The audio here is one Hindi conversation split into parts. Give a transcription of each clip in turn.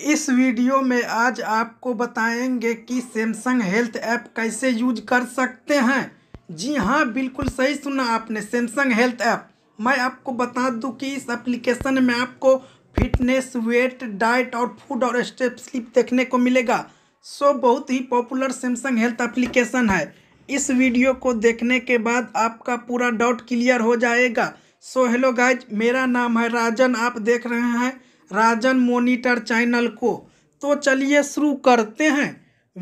इस वीडियो में आज आपको बताएंगे कि सैमसंग हेल्थ ऐप कैसे यूज कर सकते हैं जी हाँ बिल्कुल सही सुना आपने सैमसंग हेल्थ ऐप मैं आपको बता दूं कि इस एप्लीकेशन में आपको फिटनेस वेट डाइट और फूड और स्टेप स्लिप देखने को मिलेगा सो बहुत ही पॉपुलर सैमसंग हेल्थ एप्लीकेशन है इस वीडियो को देखने के बाद आपका पूरा डाउट क्लियर हो जाएगा सो हेलो गाइज मेरा नाम है राजन आप देख रहे हैं राजन मोनीटर चैनल को तो चलिए शुरू करते हैं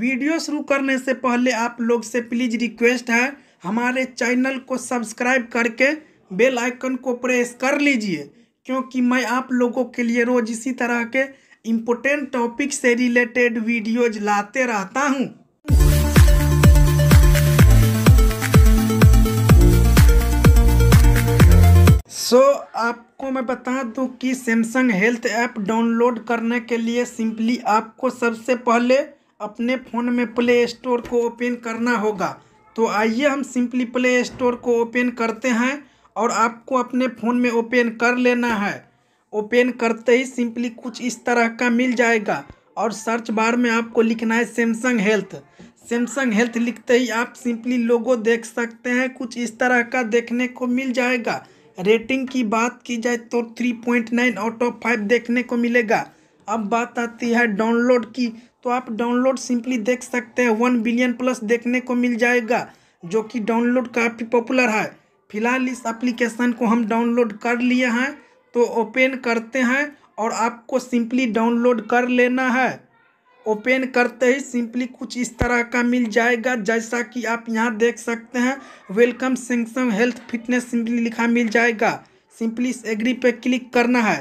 वीडियो शुरू करने से पहले आप लोग से प्लीज़ रिक्वेस्ट है हमारे चैनल को सब्सक्राइब करके बेल आइकन को प्रेस कर लीजिए क्योंकि मैं आप लोगों के लिए रोज़ इसी तरह के इम्पोर्टेंट टॉपिक से रिलेटेड वीडियोज लाते रहता हूँ सो so, आपको मैं बता दूं कि सैमसंग हेल्थ ऐप डाउनलोड करने के लिए सिंपली आपको सबसे पहले अपने फ़ोन में प्ले स्टोर को ओपन करना होगा तो आइए हम सिंपली प्ले स्टोर को ओपन करते हैं और आपको अपने फ़ोन में ओपन कर लेना है ओपन करते ही सिंपली कुछ इस तरह का मिल जाएगा और सर्च बार में आपको लिखना है सैमसंग हेल्थ सैमसंग हेल्थ लिखते ही आप सिंपली लोगो देख सकते हैं कुछ इस तरह का देखने को मिल जाएगा रेटिंग की बात की जाए तो three point nine out of five देखने को मिलेगा अब बात आती है डाउनलोड की तो आप डाउनलोड सिंपली देख सकते हैं वन बिलियन प्लस देखने को मिल जाएगा जो कि डाउनलोड काफ़ी पॉपुलर है फिलहाल इस एप्लीकेशन को हम डाउनलोड कर लिए हैं तो ओपन करते हैं और आपको सिंपली डाउनलोड कर लेना है ओपन करते ही सिंपली कुछ इस तरह का मिल जाएगा जैसा कि आप यहाँ देख सकते हैं welcome Samsung Health fitness simply लिखा मिल जाएगा सिंपली एग्री पे क्लिक करना है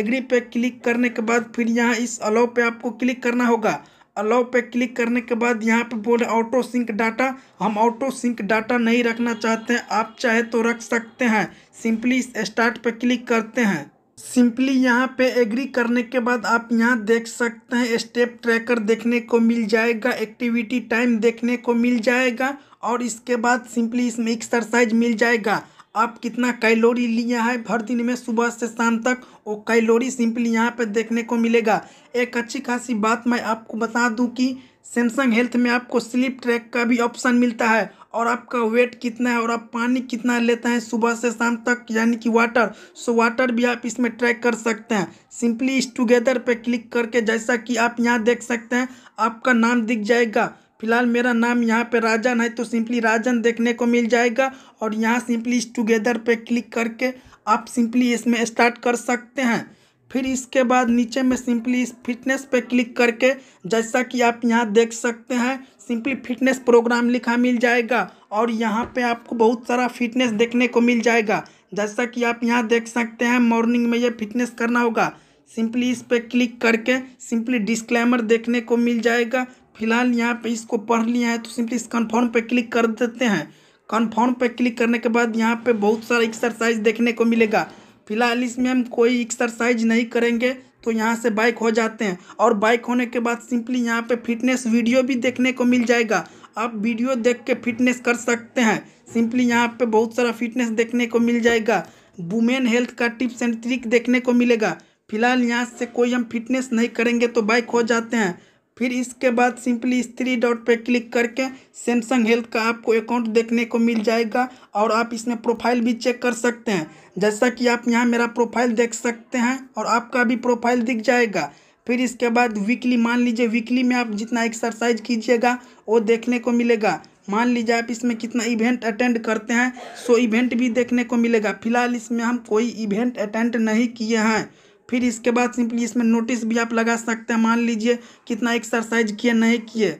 एग्री पे क्लिक करने के बाद फिर यहाँ इस अलाउ पे आपको क्लिक करना होगा अलाउ पे क्लिक करने के बाद यहाँ पे बोल ऑटो सिंक डाटा हम ऑटो सिंक डाटा नहीं रखना चाहते हैं आप चाहे तो रख सकते हैं सिंपली इस स्टार्ट पे क्लिक करते हैं सिंपली यहाँ पे एग्री करने के बाद आप यहाँ देख सकते हैं स्टेप ट्रैकर देखने को मिल जाएगा एक्टिविटी टाइम देखने को मिल जाएगा और इसके बाद सिंपली इसमें एक्सरसाइज मिल जाएगा आप कितना कैलोरी लिया है हर दिन में सुबह से शाम तक वो कैलोरी सिंपली यहाँ पे देखने को मिलेगा एक अच्छी खासी बात मैं आपको बता दूँ कि सैमसंग हेल्थ में आपको स्लीप ट्रैक का भी ऑप्शन मिलता है और आपका वेट कितना है और आप पानी कितना लेते हैं सुबह से शाम तक यानी कि वाटर सो वाटर भी आप इसमें ट्रैक कर सकते हैं सिंपली इस टुगेदर पे क्लिक करके जैसा कि आप यहाँ देख सकते हैं आपका नाम दिख जाएगा फिलहाल मेरा नाम यहाँ पे राजन है तो सिंपली राजन देखने को मिल जाएगा और यहाँ सिंपली इस टुगेदर पर क्लिक करके आप सिंपली इसमें स्टार्ट कर सकते हैं फिर इसके बाद नीचे में सिंपली इस फिटनेस पे क्लिक करके जैसा कि आप यहाँ देख सकते हैं सिंपली फिटनेस प्रोग्राम लिखा मिल जाएगा और यहाँ पे आपको बहुत सारा फिटनेस देखने को मिल जाएगा जैसा कि आप यहाँ देख सकते हैं मॉर्निंग में ये फिटनेस करना होगा सिंपली इस पर क्लिक करके सिंपली डिस्क्लेमर देखने को मिल जाएगा फिलहाल यहाँ पर इसको पढ़ लिया है तो सिंपली इस कन्फर्म पर क्लिक कर देते हैं कन्फर्म पर क्लिक करने के बाद यहाँ पर बहुत सारा एक्सरसाइज देखने को मिलेगा फिलहाल इसमें हम कोई एक्सरसाइज नहीं करेंगे तो यहाँ से बाइक हो जाते हैं और बाइक होने के बाद सिंपली यहाँ पे फिटनेस वीडियो भी देखने को मिल जाएगा आप वीडियो देख के फिटनेस कर सकते हैं सिंपली यहाँ पे बहुत सारा फिटनेस देखने को मिल जाएगा वुमेन हेल्थ का टिप्स एंड ट्रिक देखने को मिलेगा फिलहाल यहाँ से कोई हम फिटनेस नहीं करेंगे तो बाइक हो जाते हैं फिर इसके बाद सिंपली स्त्री डॉट पे क्लिक करके सैमसंग हेल्थ का आपको अकाउंट देखने को मिल जाएगा और आप इसमें प्रोफाइल भी चेक कर सकते हैं जैसा कि आप यहाँ मेरा प्रोफाइल देख सकते हैं और आपका भी प्रोफाइल दिख जाएगा फिर इसके बाद वीकली मान लीजिए वीकली में आप जितना एक्सरसाइज कीजिएगा वो देखने को मिलेगा मान लीजिए आप इसमें कितना इवेंट अटेंड करते हैं सो इवेंट भी देखने को मिलेगा फिलहाल इसमें हम कोई इवेंट अटेंड नहीं किए हैं फिर इसके बाद सिंपली इसमें नोटिस भी आप लगा सकते हैं मान लीजिए कितना एक्सरसाइज किए नहीं किए